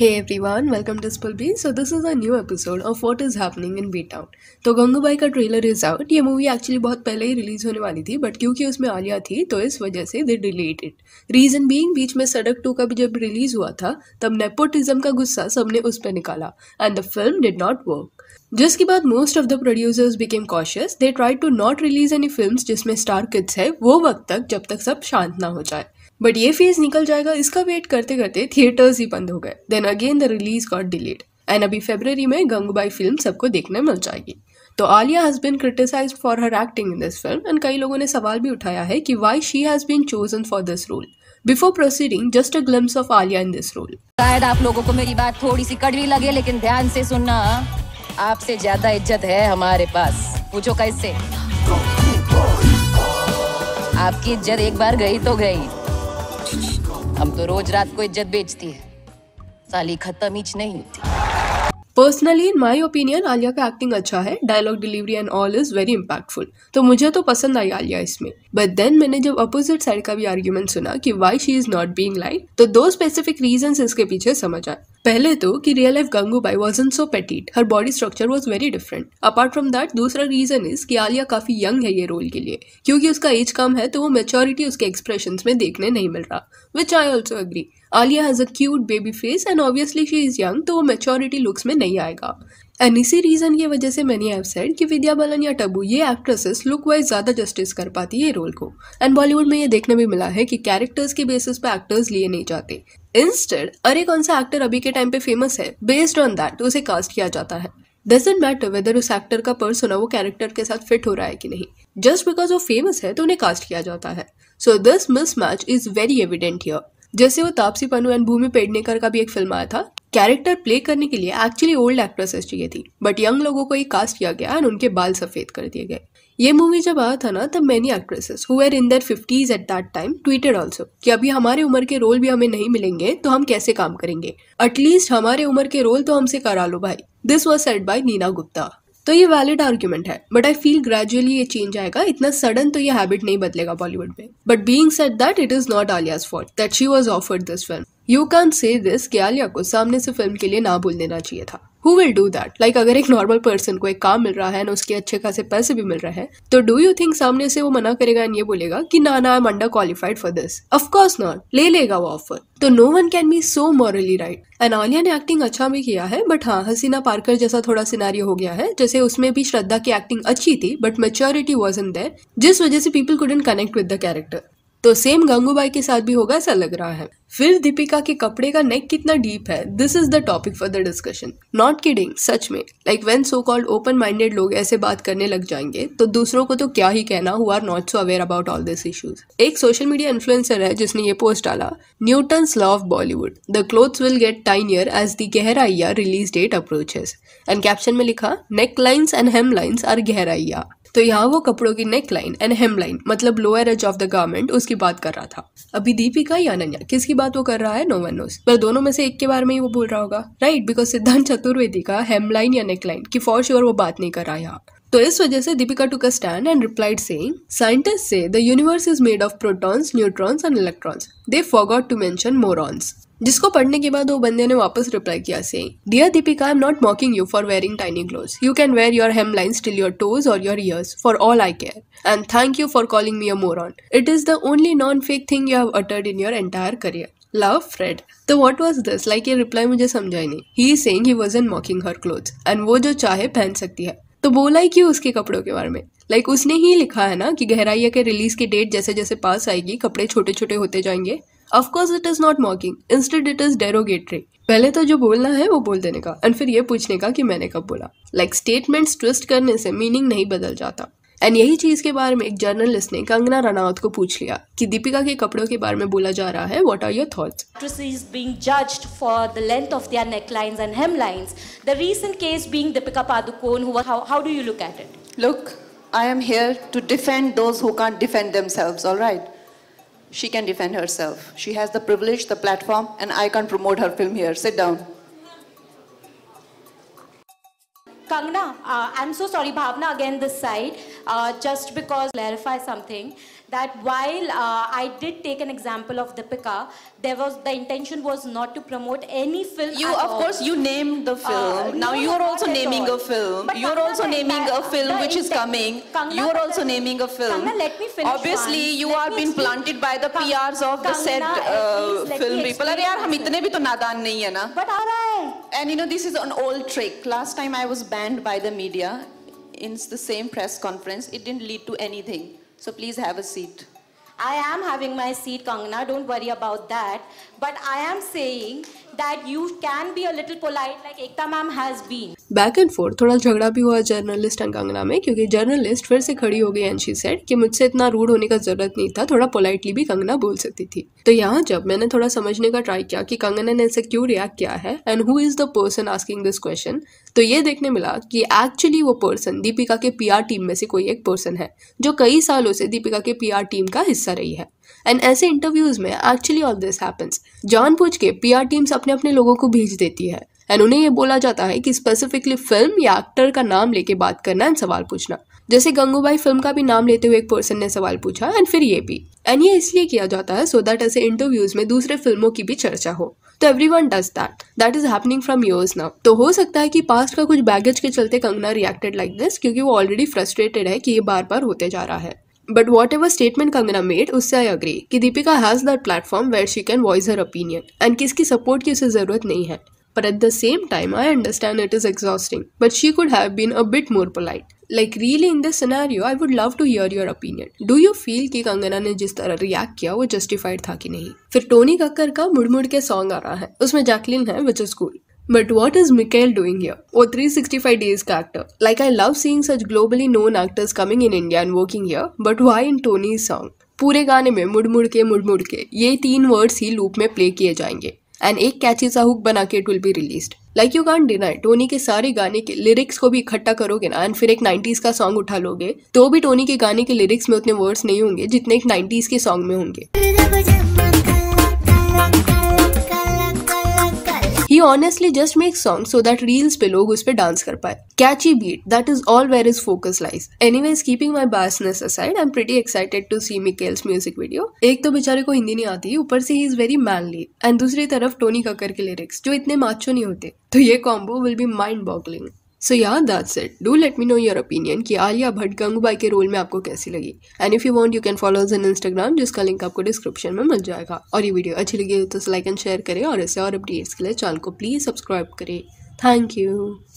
One welcome to to B so this is a new episode of what is happening in B-Town. तो गंगूबाई का trailer is out ये movie actually बहुत पहले ही release होने वाली थी बट क्योंकि उसमें आलिया थी तो इस वजह से दे रिलेटेड रीजन बींग बीच में सड़क टू का भी जब रिलीज हुआ था तब नेपोटिज्म का गुस्सा सबने उस पर निकाला and the film did not work जिसके बाद most of the producers became cautious they try to not release any film जिसमें स्टार किड्स है वो वक्त तक जब तक सब शांत ना हो जाए बट ये फेज़ निकल जाएगा इसका वेट करते करते थिएटर्स ही बंद हो गए then again the release got delayed and अभी फेबररी में गंगूबाई फिल्म सबको देखने मिल जाएगी तो Alia has been criticise for her acting in this film and कई लोगों ने सवाल भी उठाया है कि why she has been chosen for this role before proceeding just a glimpse of Alia in this role शायद आप लोगों को मेरी बात थोड़ी सी कड़वी लगे लेकिन ध्यान से सुनना आपसे ज्यादा इज्जत है हमारे पास पूछो कैसे आपकी इज्जत एक बार गई तो गई हम तो रोज रात को इज्जत बेचती है साली खत्म ही नहीं होती personally in my opinion Alia का एक्टिंग अच्छा है dialogue delivery and all is very impactful तो मुझे तो पसंद आई आलिया इसमें बट देन मैंने जब अपोजिट साइड का भी आर्ग्यूमेंट सुना कि why she is not being like तो दो स्पेसिफिक रीजन इसके पीछे समझ आए पहले तो कि real life Gangubai was in so petite her body structure was very different apart from that दूसरा रीजन इज कि आलिया काफी यंग है ये रोल के लिए क्योंकि उसका एज कम है तो वो मेच्योरिटी उसके एक्सप्रेशन में देखने नहीं मिल रहा which I also agree Alia has a cute baby face and obviously she is young तो वो मेचोरिटी लुक्स में नहीं आएगा एंड इसी रीज़न की वजह से मैंने ऐप सेड कि विद्या बालन या टबू ये एक्ट्रेसेस लुक वाइज ज़्यादा जस्टिस कर पाती है रोल को एंड बॉलीवुड में ये देखने भी मिला है कि कैरेक्टर्स के बेसिस पे एक्टर्स लिए नहीं जाते इंस्टेड अरे कौन सा एक्टर अभी के टाइम पे फेमस है बेस्ड ऑन दैट उसे कास्ट किया जाता है डजेंट मैटर वेदर उस एक्टर का पर्सन वो कैरेक्टर के साथ फिट हो रहा है कि नहीं जस्ट बिकॉज वो फेमस है तो उन्हें कास्ट किया जाता है so this mismatch is very evident here जैसे वो तापसी पन्नू एंड भूमि पेडनेकर का भी एक फिल्म आया था कैरेक्टर प्ले करने के लिए एक्चुअली ओल्ड एक्ट्रेसेस चाहिए थी बट यंग लोगों को ये कास्ट किया गया एंड उनके बाल सफेद कर दिए गए ये मूवी जब आया था ना तब many actresses who in their fifties at that time tweeted also कि अभी हमारे उम्र के रोल भी हमें नहीं मिलेंगे तो हम कैसे काम करेंगे एटलीस्ट हमारे उम्र के रोल तो हमसे करा लो भाई this was set by Neena Gupta तो ये वैलिड आर्ग्यूमेंट है बट आई फील ग्रेजुअली ये चेंज आएगा इतना सडन तो ये हैबिट नहीं बदलेगा बॉलीवुड में but being set that it is not Alia's fault that she was offered this film you can say this कि आलिया को सामने से फिल्म के लिए ना बोल देना चाहिए था who will do that like अगर एक नॉर्मल पर्सन को एक काम मिल रहा है ना उसके अच्छे खासे पैसे भी मिल रहे हैं तो डू यू थिंक सामने से वो मना करेगा एंड ये बोलेगा कि ना ना I am under qualified for this of course not ले लेगा वो ऑफर तो no one can be so morally right and Alia ने एक्टिंग अच्छा भी किया है बट हाँ हसीना पार्कर जैसा थोड़ा सिनारियो हो गया है जैसे उसमें भी श्रद्धा की एक्टिंग अच्छी थी but maturity was in there जिस वजह से people couldn't connect with the character तो सेम गंगूबाई के साथ भी होगा ऐसा लग रहा है फिर दीपिका के कपड़े का नेक कितना डीप है this is the topic for the discussion not kidding सच में like when so called open minded लोग ऐसे बात करने लग जाएंगे तो दूसरों को तो क्या ही कहना who are not so aware about all this issues एक सोशल मीडिया इन्फ्लुएंसर है जिसने ये पोस्ट डाला Newton law of Bollywood the clothes will get tinier as the गहराइया release date approaches and caption में लिखा neck lines and hem lines are गहराइया तो यहाँ वो कपड़ों की neck line and hem line मतलब lower edge of the garment उसकी बात कर रहा था अभी दीपिका या अनन्या किसकी बात वो कर रहा है नो वन नोस पर दोनों में से एक के बारे में ही वो बोल रहा होगा राइट बिकॉज सिद्धांत चतुर्वेदी का हेम लाइन या नेक लाइन की फॉर श्योर वो बात नहीं कर रहा यहाँ तो इस वजह से दीपिका टू का stand and replied saying scientist say the universe is made of protons neutrons and electrons they forgot to mention morons जिसको पढ़ने के बाद वो बंदे ने वापस रिप्लाई किया say dear Deepika I am not mocking you for wearing tiny gloves you can wear your hem line till your toes और your ears for all I care and thank you for calling me a moron it is the only non fake thing you have uttered in your entire career love Fred तो what was this like ये reply मुझे समझाई नहीं ही saying he was N मॉकिंग her cloth and वो जो चाहे पहन सकती है तो बोला ही क्यों उसके कपड़ों के बारे में लाइक like, उसने ही लिखा है ना कि गहराइया के रिलीज की डेट जैसे जैसे पास आएगी कपड़े छोटे छोटे होते जाएंगे of course it is not mocking instead it is derogatory पहले तो जो बोलना है वो बोल देने का एंड फिर ये पूछने का कि मैंने कब बोला लाइक स्टेटमेंट्स ट्विस्ट करने से मीनिंग नहीं बदल जाता एंड यही चीज के बारे में एक जर्नलिस्ट ने कंगना रनौत को पूछ लिया कि दीपिका के कपड़ों के बारे में बोला जा रहा है what are your thoughts is being judged for the length of their neck lines and hem lines the recent case being Deepika Padukone who how do you look at it look I am here to defend those who can't defend themselves alright she can defend herself she has the privilege the platform and I can promote her film here sit down Kangana I am so sorry Bhavna again this side Uh, just because clarify something that while uh, I did take an example of Deepika, there was the intention was not to promote any film. You of all. course you named the uh, film. Uh, now no, you are also naming a film. you are also naming a film which is coming. you are also naming a film. let me finish. Obviously one. you let are being planted by the PRs of the said uh, film people. Are यार हम इतने भी तो नादान नहीं है ना. And you know this is an old trick. Last time I was banned by the media in the same press conference. It didn't lead to anything. So please have a seat. I am having my seat, Kangana. Don't worry about that. But I am saying that you can be a little polite like Ekta ma'am has been. Back and forth थोड़ा झगड़ा भी हुआ journalist and Kangana में क्योंकि journalist फिर से खड़ी हो गई एंड शी सेड कि मुझसे इतना रूड होने का जरूरत नहीं था थोड़ा पोलाइटली भी कंगना बोल सकती थी तो यहाँ जब मैंने थोड़ा समझने का ट्राई किया कि कंगना ने ऐसे क्यों रिएक्ट किया है and who is the person asking this question तो ये देखने मिला कि एक्चुअली वो पर्सन दीपिका के पीआर टीम में से कोई एक पर्सन है जो कई सालों से दीपिका के पीआर टीम का हिस्सा रही है एंड ऐसे इंटरव्यूज में एक्चुअली ऑल दिस हैपन्स जानबूझ के पीआर टीम्स अपने अपने लोगों को भेज देती है एंड उन्हें ये बोला जाता है कि स्पेसिफिकली फिल्म या एक्टर का नाम लेके बात करना एंड सवाल पूछना जैसे गंगूबाई फिल्म का भी नाम लेते हुए एक पर्सन ने सवाल पूछा एंड फिर ये भी एंड ये इसलिए किया जाता है सो दैट ऐसे इंटरव्यूज में दूसरे फिल्मों की भी चर्चा हो तो every one does that that is happening from yours now तो हो सकता है कि पास्ट का कुछ बैगेज के चलते कंगना रिएक्टेड लाइक दिस क्योंकि वो ऑलरेडी फ्रस्ट्रेटेड है कि ये बार बार होते जा रहा है but whatever statement Kangana made उससे आई अग्री कि Deepika has that platform where she can voice her opinion and किसकी सपोर्ट की उसे जरूरत नहीं है but at the same time I understand it is exhausting but she could have been a bit more polite like really in this scenario I would love to hear your opinion do you feel कि कंगना ने जिस तरह react किया वो justified था कि नहीं फिर टोनी कक्कर का मुड़मुड़ के सॉन्ग आ रहा है उसमें जैकलिन है which is cool But what is Mikhail doing here? Oh, 365 Days character? Like I love seeing such globally known actors coming in India and working here, but why in Tony's song? पूरे गाने में मुड़ मुड़ के मुड़ मुड़ के ये तीन वर्ड्स ही लूप में प्ले किए जाएंगे एंड एक कैची सा हुक बना के it will be release like you can't deny Tony के सारे गाने के लिरिक्स को भी इकट्ठा करोगे ना एंड फिर एक 90s का सॉन्ग उठा लोगे तो भी टोनी के गाने के लिरिक्स में उतने वर्ड्स नहीं होंगे जितने एक 90s के सॉन्ग में होंगे honestly just make song so that reels पे लोग उस पर डांस कर पाए catchy beat that is all where is focus lies any ways keeping my biasness aside I am pretty excited to see Mikel's music video एक तो बेचारे को हिंदी नहीं आती ऊपर से ही इज वेरी मैनली एंड दूसरी तरफ टोनी कक्कर के लिरिक्स जो इतने माचो नहीं होते तो ये combo will be mind boggling so yeah that's it do let me know your opinion कि आलिया भट्ट गंगूबाई के रोल में आपको कैसी लगी and if you want you can follow in Instagram जिसका लिंक आपको डिस्क्रिप्शन में मिल जाएगा और ये वीडियो अच्छी लगी हो तो लाइक एंड शेयर करें और ऐसे और अपडेट्स के लिए चैनल को प्लीज़ सब्सक्राइब करें थैंक यू